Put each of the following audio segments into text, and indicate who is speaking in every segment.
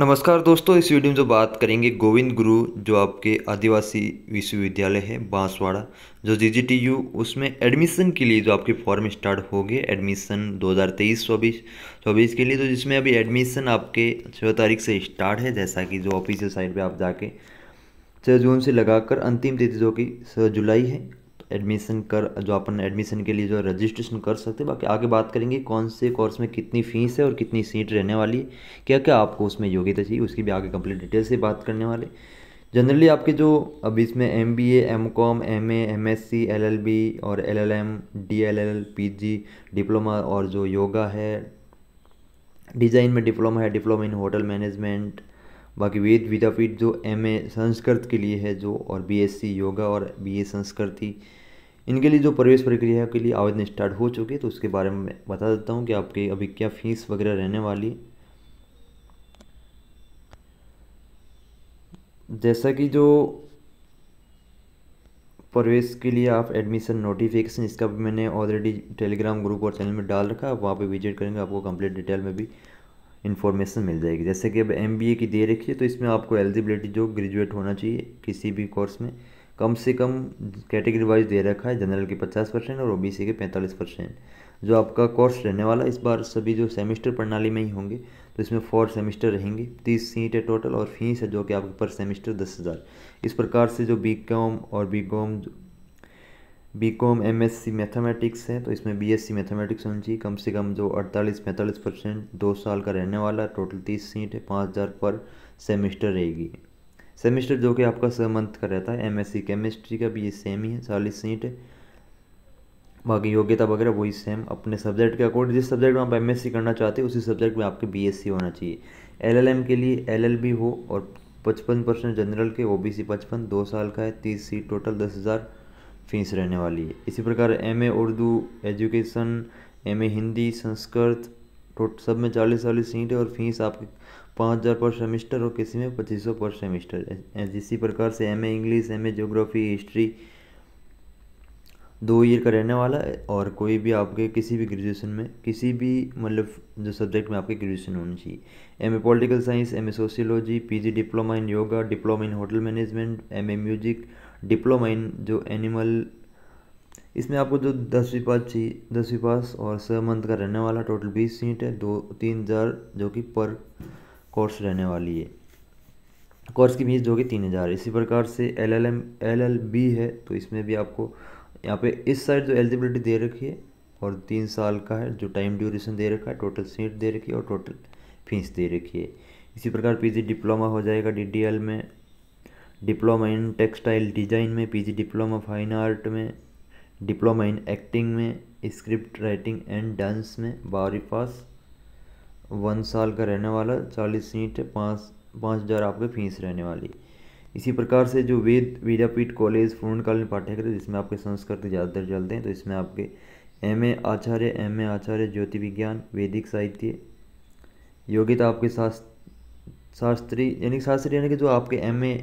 Speaker 1: नमस्कार दोस्तों इस वीडियो में जो बात करेंगे गोविंद गुरु जो आपके आदिवासी विश्वविद्यालय है बांसवाड़ा जो जी उसमें एडमिशन के लिए जो आपके फॉर्म स्टार्ट हो गए एडमिशन 2023 चौबीस चौबीस के लिए तो जिसमें अभी एडमिशन आपके छः तारीख से स्टार्ट है जैसा कि जो ऑफिशियल साइट पे आप जाके छः जून से लगाकर अंतिम तिथि जो कि छः जुलाई है एडमिशन कर जो अपन एडमिशन के लिए जो रजिस्ट्रेशन कर सकते हैं बाकी आगे बात करेंगे कौन से कोर्स में कितनी फ़ीस है और कितनी सीट रहने वाली है क्या क्या आपको उसमें योग्यता चाहिए उसकी भी आगे कंप्लीट डिटेल से बात करने वाले जनरली आपके जो अभी इसमें M B M com M A M S C L L B और L L M D L L P G diploma और जो योगा है डिज़ाइन में डिप्लोमा है डिप्लोमा इन होटल मैनेजमेंट बाकी वेद विद्यापीठ जो एम ए संस्कृत के लिए है जो और बी एस सी योगा और बी ए संस्कृति इनके लिए जो प्रवेश प्रक्रिया के लिए आवेदन स्टार्ट हो चुके तो उसके बारे में बता देता हूँ कि आपके अभी क्या फीस वगैरह रहने वाली जैसा कि जो प्रवेश के लिए आप एडमिशन नोटिफिकेशन इसका भी मैंने ऑलरेडी टेलीग्राम ग्रुप और चैनल में डाल रखा है आप वहाँ पे विजिट करेंगे आपको कंप्लीट डिटेल में भी इन्फॉर्मेशन मिल जाएगी जैसे कि अब एम की दे रखी है तो इसमें आपको एलिजिबिलिटी जो ग्रेजुएट होना चाहिए किसी भी कोर्स में कम से कम कैटेगरी वाइज दे रखा है जनरल के पचास परसेंट और ओबीसी के पैंतालीस परसेंट जो आपका कोर्स रहने वाला इस बार सभी जो सेमेस्टर प्रणाली में ही होंगे तो इसमें फोर सेमेस्टर रहेंगे तीस सीट है टोटल और फीस है जो कि आपके पर सेमेस्टर दस हज़ार इस प्रकार से जो बी कॉम और B com B com M S C mathematics है तो इसमें बी एस सी मैथमेटिक्स होनी चाहिए कम से कम जो अड़तालीस पैंतालीस परसेंट दो साल का रहने वाला टोटल तीस सीट है पाँच हज़ार पर सेमिस्टर रहेगी सेमिस्टर जो कि आपका स मंथ का रहता है एम एस सी केमिस्ट्री का भी ये सेम ही है चालीस सीट है बाकी योग्यता वगैरह वही सेम अपने सब्जेक्ट के अकॉर्डिंग जिस सब्जेक्ट में आप एम एस सी करना चाहते हो उसी सब्जेक्ट में आपके बी एस सी होना चाहिए एल एल एम के लिए एल एल बी हो और पचपन परसेंट जनरल के ओ बी सी पचपन दो साल का है तीस सीट टोटल दस हज़ार फीस रहने वाली है इसी प्रकार M A Urdu education M A Hindi Sanskrit टोट सब में चालीस चालीस सीट है और फीस आप पाँच हज़ार पर सेमिस्टर और किसी में पच्चीस सौ पर सेमिस्टर इसी प्रकार से M A English M A geography history दो ईयर का रहने वाला है और कोई भी आपके किसी भी ग्रेजुएशन में किसी भी मतलब जो सब्जेक्ट में आपकी ग्रेजुएशन होनी चाहिए M A political science M A sociology P G diploma in yoga diploma in hotel management M A music diploma in जो एनिमल इसमें आपको जो दसवीं पास चाहिए दसवीं पास और छः मंथ का रहने वाला टोटल बीस सीट है दो तीन हज़ार जो कि पर कोर्स रहने वाली है कोर्स की फीस जो कि तीन हज़ार इसी प्रकार से L L M L L B है तो इसमें भी आपको यहाँ पे इस साइड जो एलिजिबिलिटी दे रखी है और तीन साल का है जो टाइम ड्यूरेशन दे रखा है टोटल सीट दे रखी है और टोटल फीस दे रखी है इसी प्रकार पी डिप्लोमा हो जाएगा डी में डिप्लोमा इन टेक्सटाइल डिजाइन में पीजी डिप्लोमा फाइन आर्ट में डिप्लोमा इन एक्टिंग में स्क्रिप्ट राइटिंग एंड डांस में बारी पास वन साल का रहने वाला चालीस सीट पाँच पाँच हज़ार आपकी फीस रहने वाली इसी प्रकार से जो वेद विद्यापीठ कॉलेज पूर्णकालीन पाठ्यक्रम जिसमें आपके संस्कृत ज़्यादातर चलते हैं तो इसमें आपके M A Acharya M A आचार्य ज्योति विज्ञान वैदिक साहित्य योग्यता आपके शास्त्र शास्त्री यानी शास्त्री यानी कि जो आपके एम ए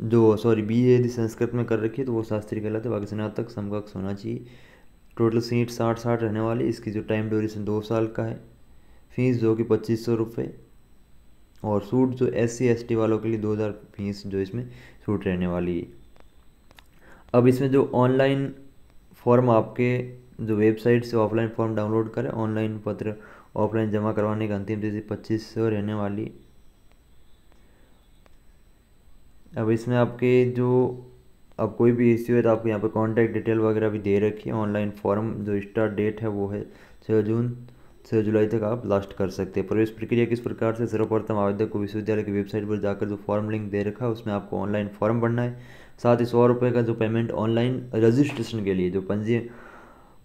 Speaker 1: जो सॉरी बी ए यदि संस्कृत में कर रखी है तो वो शास्त्रीय कला थे बाकी स्नातक समकक्ष होना चाहिए टोटल सीट साठ साठ रहने वाली इसकी जो टाइम ड्यूरेशन दो साल का है फीस जो कि पच्चीस सौ रुपये और सूट जो एस सी वालों के लिए दो हज़ार फीस जो इसमें सूट रहने वाली है अब इसमें जो ऑनलाइन फॉर्म आपके जो वेबसाइट से ऑफलाइन फॉर्म डाउनलोड करें ऑनलाइन पत्र ऑफलाइन जमा करवाने का अंतिम तिथि पच्चीस सौ रहने वाली अब इसमें आपके जो अब कोई भी इश्यू है तो आपको यहाँ पर कॉन्टैक्ट डिटेल वगैरह भी दे रखी है ऑनलाइन फॉर्म जो स्टार्ट डेट है वो है छः जून छः जुलाई तक आप लास्ट कर सकते हैं प्रवेश प्रक्रिया किस प्रकार से सर्वप्रथम आवेदक को विश्वविद्यालय की वेबसाइट पर जाकर जो फॉर्म लिंक दे रखा है उसमें आपको ऑनलाइन फॉर्म भरना है साथ ही सौ रुपये का जो पेमेंट ऑनलाइन रजिस्ट्रेशन के लिए जो पंजीयन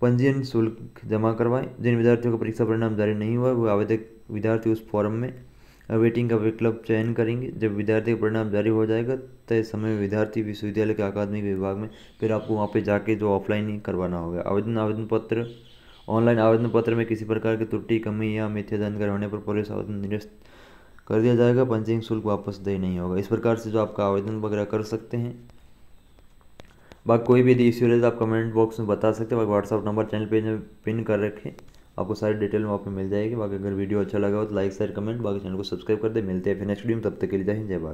Speaker 1: पंजीयन शुल्क जमा करवाएं जिन विद्यार्थियों का परीक्षा परिणाम जारी नहीं हुआ वो आवेदक विद्यार्थी उस फॉर्म में वेटिंग का विकल्प चयन करेंगे जब विद्यार्थी का परिणाम जारी हो जाएगा तय समय विद्यार्थी विश्वविद्यालय के अकादमिक विभाग में फिर आपको वहाँ पे जाके जो ऑफलाइन ही करवाना होगा आवेदन आवेदन पत्र ऑनलाइन आवेदन पत्र में किसी प्रकार की त्रुटि कमी या मिथ्या जानकारी होने पर पुलिस आवेदन निरस्त कर दिया जाएगा पंचिंग शुल्क वापस दे नहीं होगा इस प्रकार से जो आपका आवेदन वगैरह कर सकते हैं बाकी कोई भी इश्यू रहे तो आप कमेंट बॉक्स में बता सकते हैं बाकी व्हाट्सअप नंबर चैनल पेज में पिन कर रखें आपको सारी डिटेल वहाँ पे मिल जाएगी बाकी अगर वीडियो अच्छा लगा हो तो लाइक शेयर कमेंट बाकी चैनल को सब्सक्राइब कर दे मिलते हैं फिर नेक्स्ट वीडियो में तब तक के लिए जय हिंद जय भारत